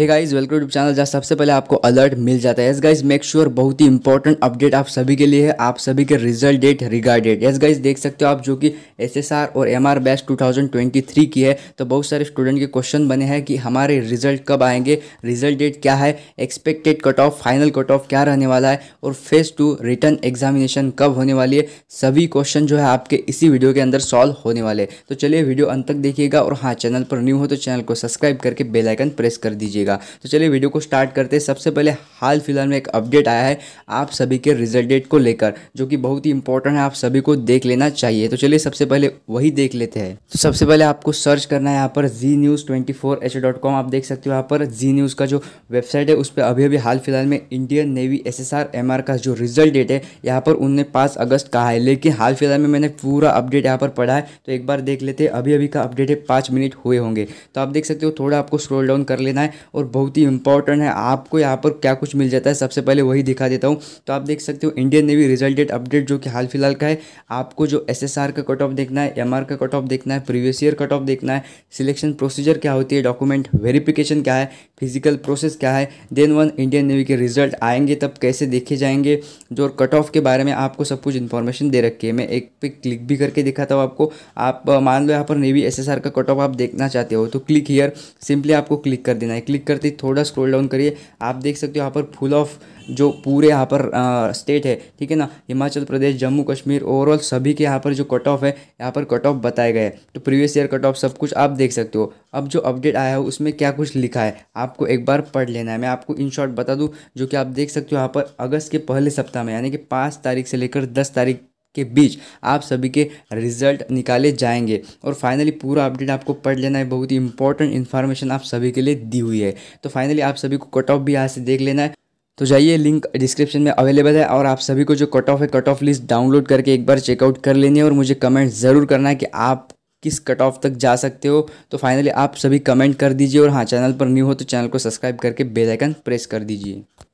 hey guys welcome to channel जहाँ सबसे पहले आपको अलर्ट मिल जाता है यस गाइस मेक श्योर बहुत ही इंपॉर्टेंट अपडेट आप सभी के लिए है आप सभी के result date regarded yes guys देख सकते हो आप जो कि एसएसआर और एमआर बेस्ट 2023 की है तो बहुत सारे स्टूडेंट के क्वेश्चन बने हैं कि हमारे रिजल्ट कब आएंगे रिजल्ट डेट क्या है expected cut off final cut off क्या रहने वाला है और फेज टू रिटर्न एग्जामिनेशन कब होने वाली है सभी क्वेश्चन जो है आपके इसी वीडियो के अंदर सॉल्व होने वाले तो चलिए वीडियो अंत तक देखिएगा और हाँ चैनल पर न्यू हो तो चैनल को सब्सक्राइब करके बेलाइकन प्रेस कर दीजिएगा मिलेगा तो चलिए वीडियो को स्टार्ट करते हैं सबसे पहले हाल फिलहाल में एक अपडेट आया है आप सभी के रिजल्ट डेट को लेकर जो कि बहुत ही इंपॉर्टेंट है आप सभी को देख लेना चाहिए तो चलिए सबसे पहले वही देख लेते हैं तो सबसे पहले आपको सर्च करना है यहाँ पर जी न्यूज़ ट्वेंटी आप देख सकते हो यहाँ पर जी न्यूज़ का जो वेबसाइट है उस पर अभी अभी हाल फिलहाल में इंडियन नेवी एस एस का जो रिजल्ट डेट है यहाँ पर उनने पाँच अगस्त कहा है लेकिन हाल फिलहाल में मैंने पूरा अपडेट यहाँ पर पढ़ा है तो एक बार देख लेते हैं अभी अभी का अपडेट है पाँच मिनट हुए होंगे तो आप देख सकते हो थोड़ा आपको स्क्रॉल डाउन कर लेना है और बहुत ही इंपॉर्टेंट है आपको यहाँ पर क्या कुछ मिल जाता है सबसे पहले वही दिखा देता हूँ तो आप देख सकते हो इंडियन नेवी रिजल्ट अपडेट जो कि हाल फिलहाल का है आपको जो एस का कट ऑफ देखना है एम का कट ऑफ देखना है प्रीवियस ईयर कट ऑफ देखना है सिलेक्शन प्रोसीजर क्या होती है डॉक्यूमेंट वेरिफिकेशन क्या है फिजिकल प्रोसेस क्या है देन वन इंडियन नेवी के रिजल्ट आएंगे तब कैसे देखे जाएंगे जो कट ऑफ के बारे में आपको सब कुछ इन्फॉर्मेशन दे रखी है मैं एक पे क्लिक भी करके दिखाता हूँ आपको आप मान लो यहाँ पर नेवी एस का कट ऑफ आप देखना चाहते हो तो क्लिक हीयर सिंपली आपको क्लिक कर देना है क्लिक क्लिक करते ही थोड़ा स्क्रोल डाउन करिए आप देख सकते हो यहाँ पर फुल ऑफ जो पूरे यहाँ पर आ, स्टेट है ठीक है ना हिमाचल प्रदेश जम्मू कश्मीर ओवरऑल सभी के यहाँ पर जो कट ऑफ है यहाँ पर कट ऑफ बताए गए तो प्रीवियस ईयर कट ऑफ सब कुछ आप देख सकते हो अब जो अपडेट आया है उसमें क्या कुछ लिखा है आपको एक बार पढ़ लेना है मैं आपको इन शॉर्ट बता दूँ जो कि आप देख सकते हो यहाँ पर अगस्त के पहले सप्ताह में यानी कि पाँच तारीख से लेकर दस तारीख के बीच आप सभी के रिजल्ट निकाले जाएंगे और फाइनली पूरा अपडेट आपको पढ़ लेना है बहुत ही इंपॉर्टेंट इन्फॉर्मेशन आप सभी के लिए दी हुई है तो फाइनली आप सभी को कट ऑफ भी यहाँ से देख लेना है तो जाइए लिंक डिस्क्रिप्शन में अवेलेबल है और आप सभी को जो कट ऑफ है कट ऑफ लिस्ट डाउनलोड करके एक बार चेकआउट कर लेनी है और मुझे कमेंट ज़रूर करना है कि आप किस कट ऑफ तक जा सकते हो तो फाइनली आप सभी कमेंट कर दीजिए और हाँ चैनल पर न्यू हो तो चैनल को सब्सक्राइब करके बेलाइकन प्रेस कर दीजिए